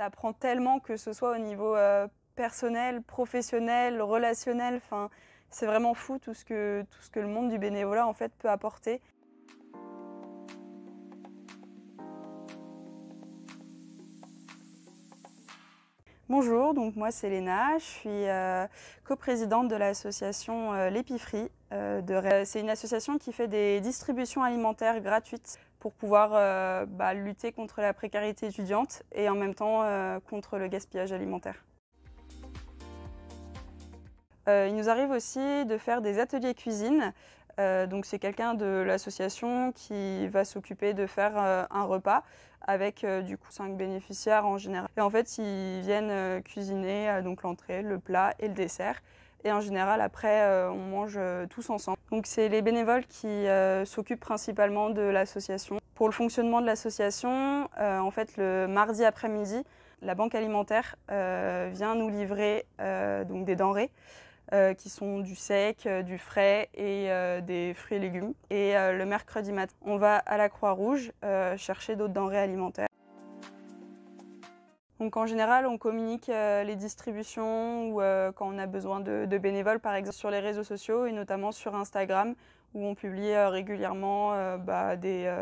Ça tellement que ce soit au niveau euh, personnel, professionnel, relationnel. Enfin, c'est vraiment fou tout ce, que, tout ce que le monde du bénévolat en fait peut apporter. Bonjour, donc moi c'est Léna, je suis euh, coprésidente de l'association euh, euh C'est une association qui fait des distributions alimentaires gratuites pour pouvoir euh, bah, lutter contre la précarité étudiante et en même temps euh, contre le gaspillage alimentaire. Euh, il nous arrive aussi de faire des ateliers cuisine. donc c'est quelqu'un de l'association qui va s'occuper de faire un repas avec du coup cinq bénéficiaires en général. Et en fait ils viennent cuisiner donc l'entrée, le plat et le dessert. Et en général, après, euh, on mange euh, tous ensemble. Donc, c'est les bénévoles qui euh, s'occupent principalement de l'association. Pour le fonctionnement de l'association, en fait, le mardi après-midi, la banque alimentaire vient nous livrer donc des denrées. qui sont du sec, du frais et des fruits et légumes. Et le mercredi matin, on va à la Croix-Rouge chercher d'autres denrées alimentaires. Donc en général, on communique euh, les distributions ou euh, quand on a besoin de, bénévoles, par exemple sur les réseaux sociaux et notamment sur Instagram, où on publie euh, régulièrement bah, des,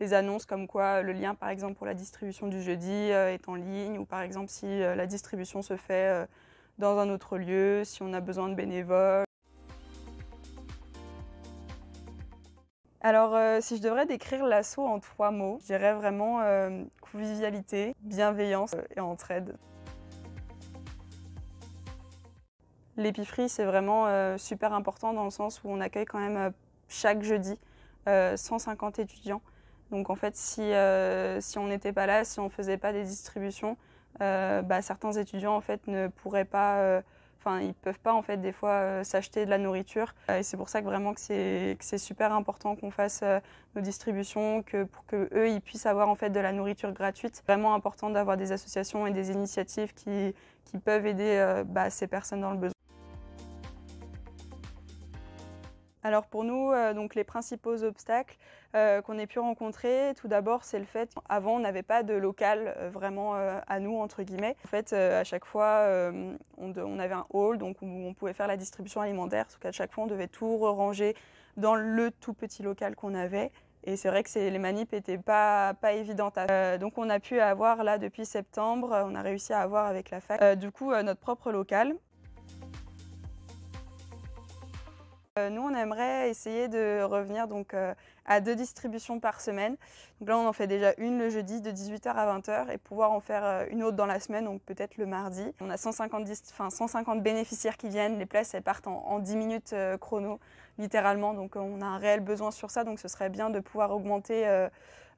des, annonces comme quoi le lien, par exemple, pour la distribution du jeudi est en ligne, ou par exemple si la distribution se fait dans un autre lieu, si on a besoin de bénévoles. Alors, euh, si je devrais décrire l'assaut en trois mots, je dirais vraiment euh, convivialité, bienveillance euh, et entraide. L'épicerie, c'est vraiment super important dans le sens où on accueille quand même chaque jeudi 150 étudiants. Donc en fait, si, on n'était pas là, si on ne faisait pas des distributions, bah, certains étudiants en fait ne pourraient pas Enfin, ils peuvent pas en fait des fois euh, s'acheter de la nourriture. Euh, et c'est pour ça que vraiment que c'est super important qu'on fasse euh, nos distributions, que pour que eux ils puissent avoir en fait de la nourriture gratuite. Vraiment important d'avoir des associations et des initiatives qui peuvent aider bah, ces personnes dans le besoin. Alors pour nous, euh, donc les principaux obstacles euh, qu'on ait pu rencontrer, tout d'abord, c'est le fait qu'avant on n'avait pas de local euh, vraiment à nous entre guillemets. En fait, à chaque fois, on, avait un hall donc où on pouvait faire la distribution alimentaire. Donc à chaque fois, on devait tout ranger dans le tout petit local qu'on avait. Et c'est vrai que les manips n'étaient pas, pas évidentes. donc on a pu avoir là depuis septembre, on a réussi à avoir avec la fac, du coup notre propre local. Euh, nous, on aimerait essayer de revenir donc euh, à deux distributions par semaine. là, on en fait déjà une le jeudi de 18h à 20h et pouvoir en faire euh, une autre dans la semaine, donc peut-être le mardi. On a 150, 150 bénéficiaires qui viennent, les places, elles partent en, 10 minutes chrono, littéralement. Donc on a un réel besoin sur ça, donc ce serait bien de pouvoir augmenter...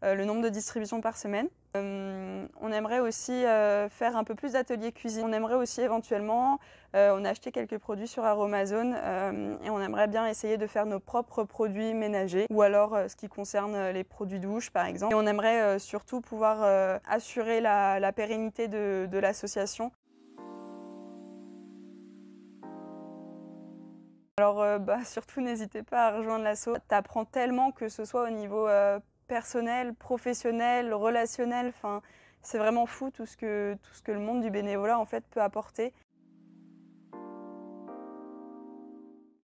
Euh, le nombre de distributions par semaine. Euh, on aimerait aussi euh, faire un peu plus d'ateliers cuisine. On aimerait aussi éventuellement, on a acheté quelques produits sur Aromazone et on aimerait bien essayer de faire nos propres produits ménagers ou alors ce qui concerne les produits douche par exemple. Et on aimerait surtout pouvoir assurer la, pérennité de, l'association. Alors bah, surtout n'hésitez pas à rejoindre Tu apprends tellement que ce soit au niveau personnel, professionnel, relationnel. Enfin, c'est vraiment fou tout ce, que, tout ce que le monde du bénévolat en fait peut apporter.